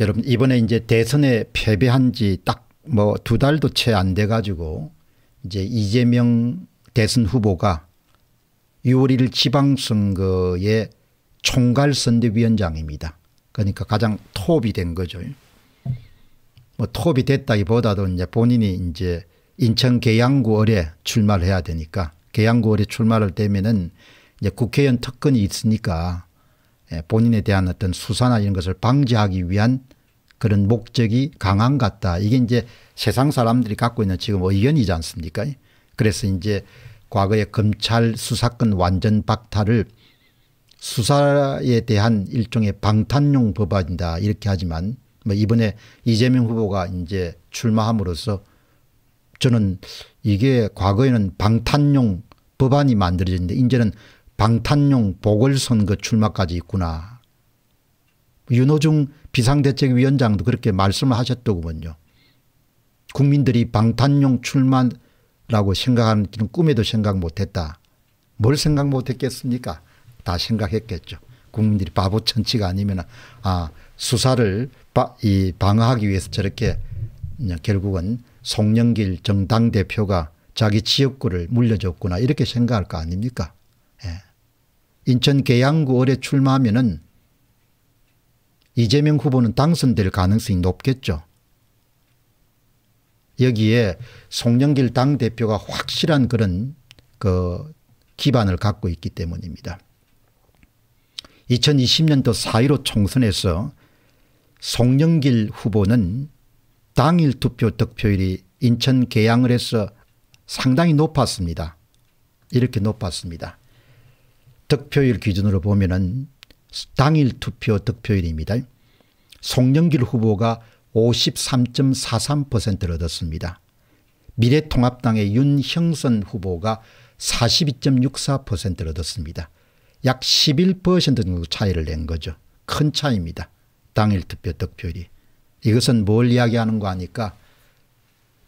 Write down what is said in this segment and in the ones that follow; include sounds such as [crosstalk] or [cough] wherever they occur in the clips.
여러분 이번에 이제 대선에 패배한 지 딱 뭐 두 달도 채 안 돼 가지고 이제 이재명 대선 후보가 6월 1일 지방선거의 총괄선대위원장입니다. 그러니까 가장 톱이 된 거죠. 뭐 톱이 됐다기보다도 이제 본인이 이제 인천 계양구 을에 출마를 해야 되니까 계양구 을에 출마를 되면은 이제 국회의원 특권이 있으니까 예, 본인에 대한 어떤 수사나 이런 것을 방지하기 위한 그런 목적이 강한 같다. 이게 이제 세상 사람들이 갖고 있는 지금 의견이지 않습니까? 그래서 이제 과거의 검찰 수사권 완전 박탈을 수사에 대한 일종의 방탄용 법안이다 이렇게 하지만 뭐 이번에 이재명 후보가 이제 출마함으로써 저는 이게 과거에는 방탄용 법안이 만들어졌는데 이제는 방탄용 보궐선거 출마까지 있구나. 윤호중 비상대책위원장도 그렇게 말씀을 하셨더군요. 국민들이 방탄용 출마라고 생각하는 지는 꿈에도 생각 못했다. 뭘 생각 못했겠습니까? 다 생각했겠죠. 국민들이 바보 천치가 아니면 아 수사를 바, 이 방어하기 위해서 저렇게 결국은 송영길 정당 대표가 자기 지역구를 물려줬구나 이렇게 생각할 거 아닙니까? 예. 인천 계양구 올해 출마하면은 이재명 후보는 당선될 가능성이 높겠죠. 여기에 송영길 당대표가 확실한 그런 그 기반을 갖고 있기 때문입니다. 2020년도 4.15 총선에서 송영길 후보는 당일 투표 득표율이 인천 계양을 해서 상당히 높았습니다. 이렇게 높았습니다. 득표율 기준으로 보면은 당일 투표 득표율입니다. 송영길 후보가 53.43%를 얻었습니다. 미래통합당의 윤형선 후보가 42.64%를 얻었습니다. 약 11% 정도 차이를 낸 거죠. 큰 차이입니다. 당일 투표 득표율이. 이것은 뭘 이야기하는 거 아니까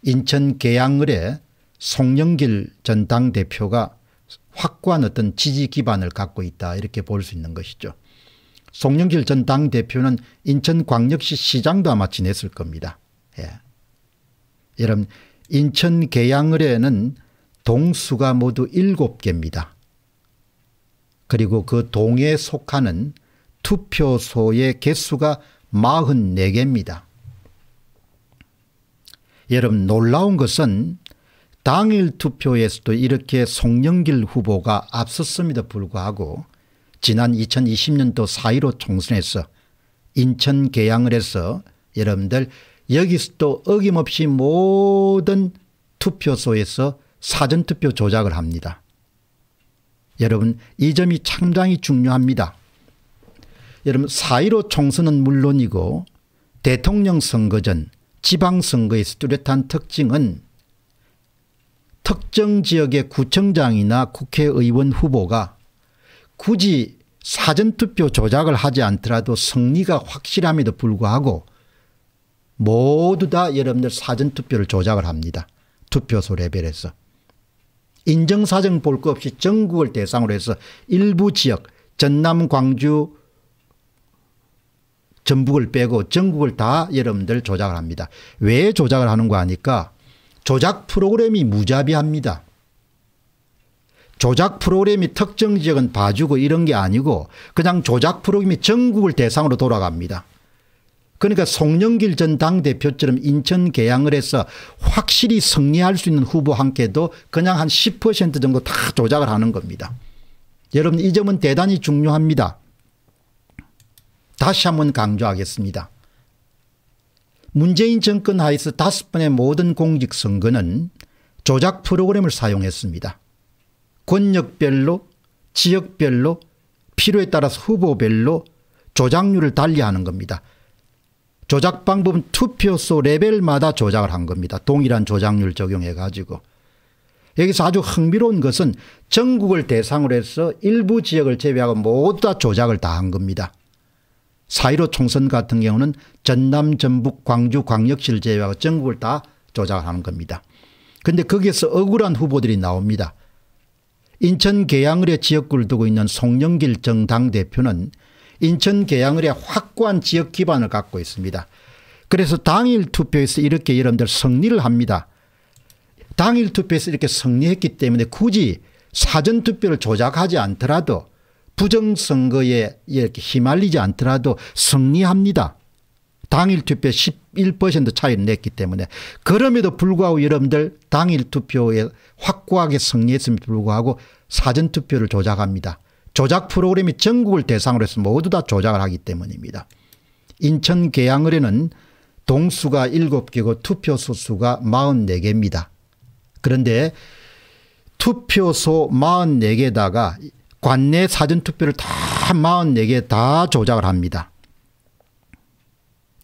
인천 계양을에 송영길 전 당대표가 확고한 어떤 지지 기반을 갖고 있다 이렇게 볼 수 있는 것이죠. 송영길 전 당대표는 인천광역시 시장도 아마 지냈을 겁니다. 예. 여러분 인천 계양을에는 동수가 모두 7개입니다. 그리고 그 동에 속하는 투표소의 개수가 44개입니다. 여러분 놀라운 것은 당일 투표에서도 이렇게 송영길 후보가 앞섰음에도 불구하고 지난 2020년도 4.15 총선에서 인천 개양을 해서 여러분들 여기서도 어김없이 모든 투표소에서 사전투표 조작을 합니다. 여러분 이 점이 상당히 중요합니다. 여러분 4.15 총선은 물론이고 대통령 선거 전 지방선거에서 뚜렷한 특징은 특정 지역의 구청장이나 국회의원 후보가 굳이 사전투표 조작을 하지 않더라도 승리가 확실함에도 불구하고 모두 다 여러분들 사전투표를 조작을 합니다. 투표소 레벨에서. 인정사정 볼것 없이 전국을 대상으로 해서 일부 지역 전남 광주 전북을 빼고 전국을 다 여러분들 조작을 합니다. 왜 조작을 하는 거 아니까 조작 프로그램이 무자비합니다. 조작 프로그램이 특정 지역은 봐주고 이런 게 아니고 그냥 조작 프로그램이 전국을 대상으로 돌아갑니다. 그러니까 송영길 전 당대표처럼 인천 개항을 해서 확실히 승리할 수 있는 후보 함께도 그냥 한 10% 정도 다 조작을 하는 겁니다. 여러분 이 점은 대단히 중요합니다. 다시 한번 강조하겠습니다. 문재인 정권 하에서 다섯 번의 모든 공직선거는 조작 프로그램을 사용했습니다. 권력별로 지역별로 필요에 따라서 후보별로 조작률을 달리하는 겁니다. 조작 방법은 투표소 레벨마다 조작을 한 겁니다. 동일한 조작률 적용해 가지고. 여기서 아주 흥미로운 것은 전국을 대상으로 해서 일부 지역을 제외하고 모두 다 조작을 다 한 겁니다. 4.15 총선 같은 경우는 전남 전북 광주 광역시를 제외하고 전국을 다 조작하는 을 겁니다. 근데 거기에서 억울한 후보들이 나옵니다. 인천 계양을의 지역구를 두고 있는 송영길 정당대표는 인천 계양을의 확고한 지역 기반을 갖고 있습니다. 그래서 당일 투표에서 이렇게 여러분들 승리를 합니다. 당일 투표에서 이렇게 승리했기 때문에 굳이 사전투표를 조작하지 않더라도 부정선거에 이렇게 휘말리지 않더라도 승리합니다. 당일 투표 11% 차이를 냈기 때문에 그럼에도 불구하고 여러분들 당일 투표에 확고하게 승리했음에 불구하고 사전투표를 조작합니다. 조작 프로그램이 전국을 대상으로 해서 모두 다 조작을 하기 때문입니다. 인천 계양을에는 동수가 7개고 투표소 수가 44개입니다. 그런데 투표소 44개다가 관내 사전투표를 다 44개 다 조작을 합니다.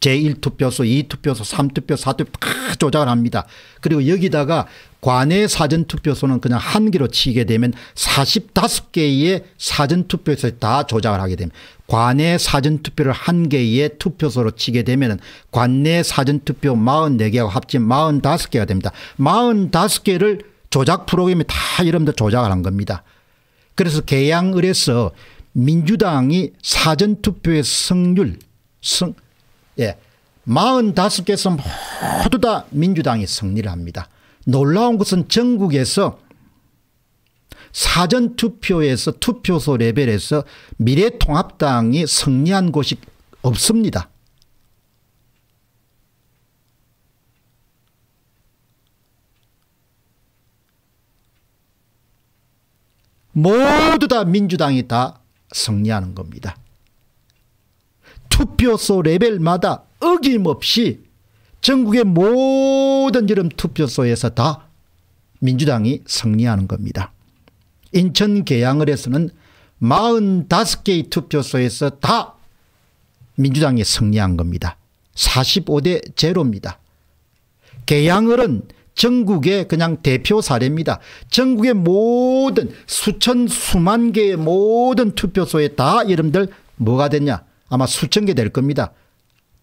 제1투표소, 2투표소, 3투표, 4투표 다 조작을 합니다. 그리고 여기다가 관내 사전투표소는 그냥 한 개로 치게 되면 45개의 사전투표소에 다 조작을 하게 됩니다. 관내 사전투표를 한 개의 투표소로 치게 되면 관내 사전투표 44개하고 합치 45개가 됩니다. 45개를 조작 프로그램이 다 여러분들 조작을 한 겁니다. 그래서 개항을해서 민주당이 사전투표의 승률 승, 예, 4 5개에 모두 다 민주당이 승리를 합니다. 놀라운 것은 전국에서 사전투표에서 투표소 레벨에서 미래통합당이 승리한 곳이 없습니다. 모두 다 민주당이 다 승리하는 겁니다. 투표소 레벨마다 어김없이 전국의 모든 이름 투표소에서 다 민주당이 승리하는 겁니다. 인천 계양을 해서는 45개의 투표소에서 다 민주당이 승리한 겁니다. 45대 제입니다 계양을은 전국의 그냥 대표 사례입니다. 전국의 모든 수천 수만 개의 모든 투표소에 다 여러분들 뭐가 됐냐 아마 수천 개 될 겁니다.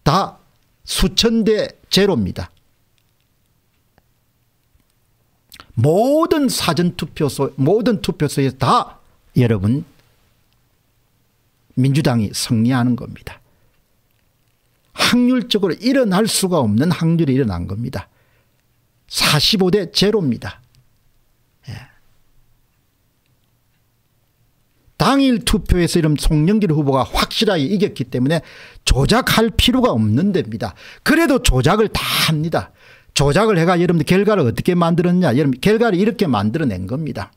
다 수천 대 제로입니다. 모든 사전투표소 모든 투표소에 다 여러분 민주당이 승리하는 겁니다. 확률적으로 일어날 수가 없는 확률이 일어난 겁니다. 45대 제로입니다. 예. 당일 투표에서 이런 송영길 후보가 확실하게 이겼기 때문에 조작할 필요가 없는 데입니다. 그래도 조작을 다 합니다. 조작을 해가 여러분들 결과를 어떻게 만들었냐. 여러분 결과를 이렇게 만들어낸 겁니다.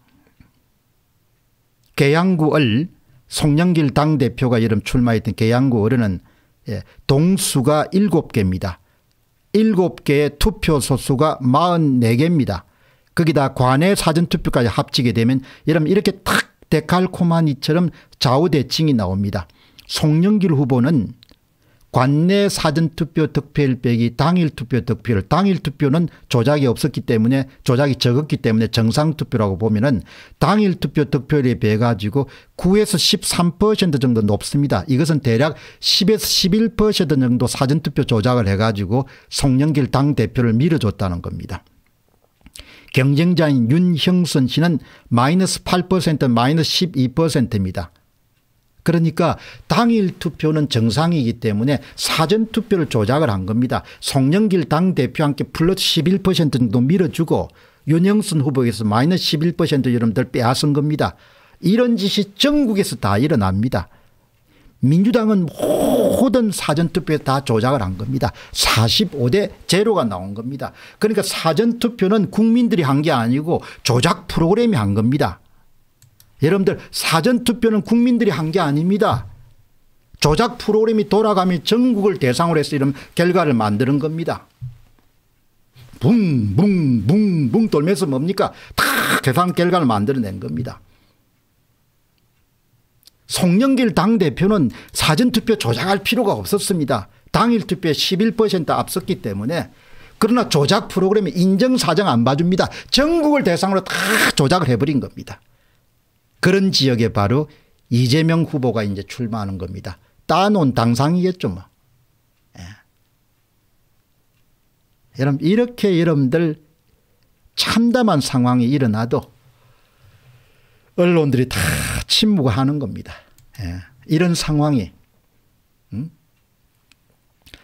계양구 을 송영길 당대표가 여름 출마했던 계양구 을은 예, 동수가 7개입니다. 7개의 투표 소수가 44개입니다. 거기다 관외 사전투표까지 합치게 되면 여러분 이렇게 탁 데칼코마니처럼 좌우대칭이 나옵니다. 송영길 후보는 관내 사전투표 득표일 빼기 당일투표 득표율 당일투표는 조작이 없었기 때문에 조작이 적었기 때문에 정상투표라고 보면 은 당일투표 득표율에 비해 가지고 9에서 13% 정도 높습니다. 이것은 대략 10에서 11% 정도 사전투표 조작을 해가지고 송영길 당대표를 밀어줬다는 겁니다. 경쟁자인 윤형선 씨는 마이너스 8% 마이너스 12%입니다. 그러니까 당일 투표는 정상이기 때문에 사전 투표를 조작을 한 겁니다. 송영길 당대표 함께 플러스 11% 정도 밀어주고 윤영순 후보에서 마이너스 11% 여러분들 빼앗은 겁니다. 이런 짓이 전국에서 다 일어납니다. 민주당은 모든 사전투표에 다 조작을 한 겁니다. 45대 제로가 나온 겁니다. 그러니까 사전투표는 국민들이 한 게 아니고 조작 프로그램이 한 겁니다. 여러분들 사전투표는 국민들이 한 게 아닙니다. 조작 프로그램이 돌아가며 전국을 대상으로 해서 이런 결과를 만드는 겁니다. 붕, 붕, 붕, 붕 돌면서 뭡니까? 다 계산 결과를 만들어낸 겁니다. 송영길 당대표는 사전투표 조작할 필요가 없었습니다. 당일투표에 11% 앞섰기 때문에 그러나 조작 프로그램이 인정사정 안 봐줍니다. 전국을 대상으로 다 조작을 해버린 겁니다. 그런 지역에 바로 이재명 후보가 이제 출마하는 겁니다. 따놓은 당상이겠죠 뭐. 예. 여러분 이렇게 여러분들 참담한 상황이 일어나도 언론들이 다 침묵하는 겁니다. 예. 이런 상황이 음?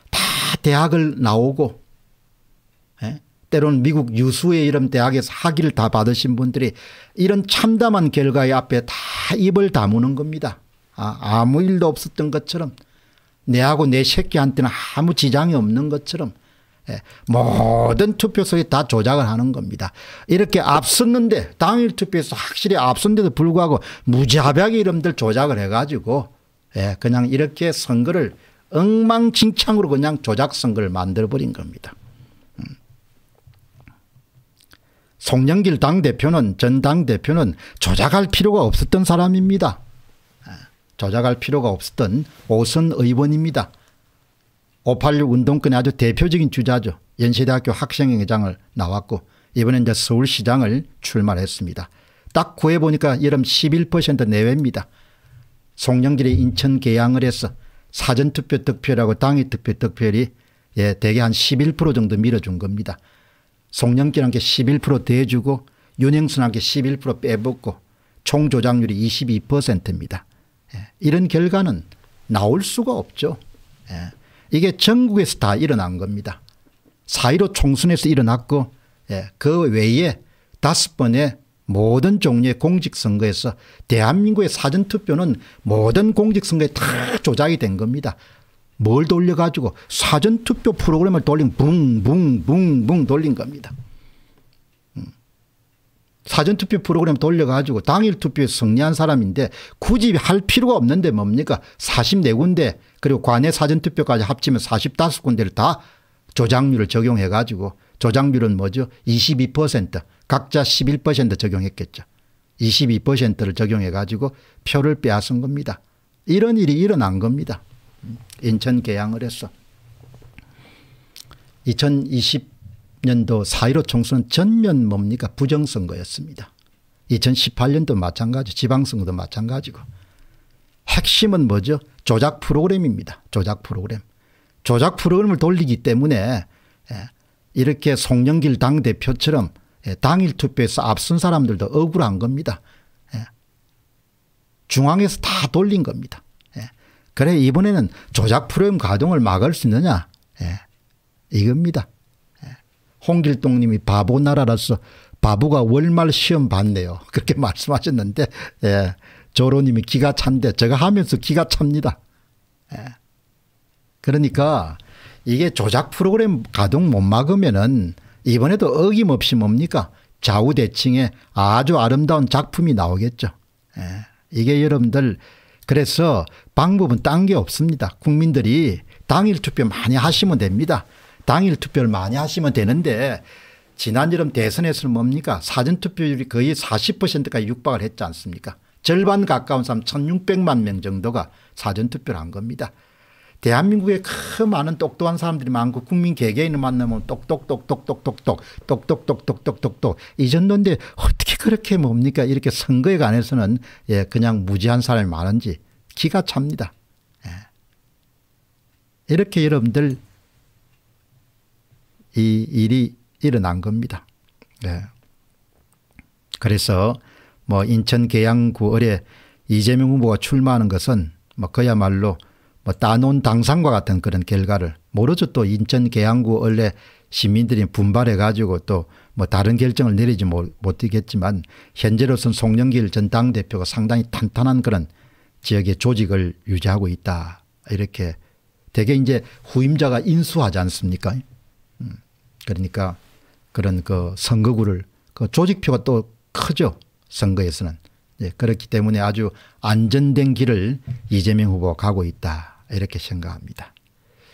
다 대학을 나오고 때로는 미국 유수의 이름 대학에서 학위를 다 받으신 분들이 이런 참담한 결과에 앞에 다 입을 다무는 겁니다. 아, 아무 일도 없었던 것처럼 내하고 내 새끼한테는 아무 지장이 없는 것처럼 예, 모든 투표소에 다 조작을 하는 겁니다. 이렇게 앞섰는데 당일 투표에서 확실히 앞선데도 불구하고 무자비하게 이름들 조작을 해가지고 예, 그냥 이렇게 선거를 엉망진창으로 그냥 조작 선거를 만들어버린 겁니다. 송영길 당대표는 전 당대표는 조작할 필요가 없었던 사람입니다. 아, 조작할 필요가 없었던 오선 의원입니다. 586 운동권의 아주 대표적인 주자죠. 연세대학교 학생회장을 나왔고 이번에 이제 서울시장을 출마했습니다. 딱 구해보니까 여름 11% 내외입니다. 송영길이 인천 개항을 해서 사전투표 득표라고 당의 득표 득표율이 예, 대개 한 11% 정도 밀어준 겁니다. 송영길한테 11% 대주고 윤행순한테11% 빼먹고 총 조작률이 22%입니다. 예. 이런 결과는 나올 수가 없죠. 예. 이게 전국에서 다 일어난 겁니다. 4.15 총선에서 일어났고 예. 그 외에 다섯 번의 모든 종류의 공직선거에서 대한민국의 사전투표는 모든 공직선거에 다 조작이 된 겁니다. 뭘 돌려가지고 사전투표 프로그램을 돌린 붕붕붕붕 돌린 겁니다. 음. 사전투표 프로그램 돌려가지고 당일투표에 승리한 사람인데 굳이 할 필요가 없는데 뭡니까 44군데 그리고 관내 사전투표까지 합치면 45군데를 다 조작률을 적용해가지고 조작률은 뭐죠 22% 각자 11% 적용했겠죠 22%를 적용해가지고 표를 빼앗은 겁니다. 이런 일이 일어난 겁니다. 인천 개항을 했어. 2020년도 4.15 총선 전면 뭡니까 부정선거였습니다. 2018년도 마찬가지 지방선거도 마찬가지고 핵심은 뭐죠 조작 프로그램입니다. 조작 프로그램. 조작 프로그램을 돌리기 때문에 예, 이렇게 송영길 당대표처럼 예, 당일 투표에서 앞선 사람들도 억울한 겁니다. 예. 중앙에서 다 돌린 겁니다. 그래 이번에는 조작 프레임 가동을 막을 수 있느냐 예. 이겁니다. 예. 홍길동님이 바보 나라라서 바보가 월말 시험 봤네요. [laughs] 그렇게 말씀하셨는데 예. 조로님이 기가 찬데 제가 하면서 기가 찹니다. 예. 그러니까 이게 조작 프로그램 가동 못 막으면은 이번에도 어김없이 뭡니까 좌우대칭의 아주 아름다운 작품이 나오겠죠. 예. 이게 여러분들 그래서 방법은 딴 게 없습니다. 국민들이 당일 투표 많이 하시면 됩니다. 당일 투표를 많이 하시면 되는데 지난 여름 대선에서는 뭡니까 사전투표율이 거의 40%까지 육박을 했지 않습니까 절반 가까운 사람 1600만 명 정도가 사전투표를 한 겁니다. 대한민국에 큰 많은 똑똑한 사람들이 많고 국민 개개인을 만나면 똑똑똑똑똑똑똑 똑똑똑똑똑똑똑 이 정도인데 어떻게 그렇게 뭡니까 이렇게 선거에 관해서는 예 그냥 무지한 사람이 많은지 기가 찹니다. 예. 이렇게 여러분들 이 일이 일어난 겁니다. 예. 그래서 뭐 인천 계양구 을에 이재명 후보가 출마하는 것은 뭐 그야말로 뭐 따놓은 당상과 같은 그런 결과를 모르죠. 또 인천 계양구 원래 시민들이 분발해 가지고 또 뭐 다른 결정을 내리지 못하겠지만 현재로선 송영길 전 당대표가 상당히 탄탄한 그런 지역의 조직을 유지하고 있다. 이렇게 대개 이제 후임자가 인수하지 않습니까? 음, 그러니까 그런 그 선거구를 그 조직표가 또 크죠. 선거에서는. 예, 그렇기 때문에 아주 안전된 길을 이재명 후보 가고 있다 이렇게 생각합니다.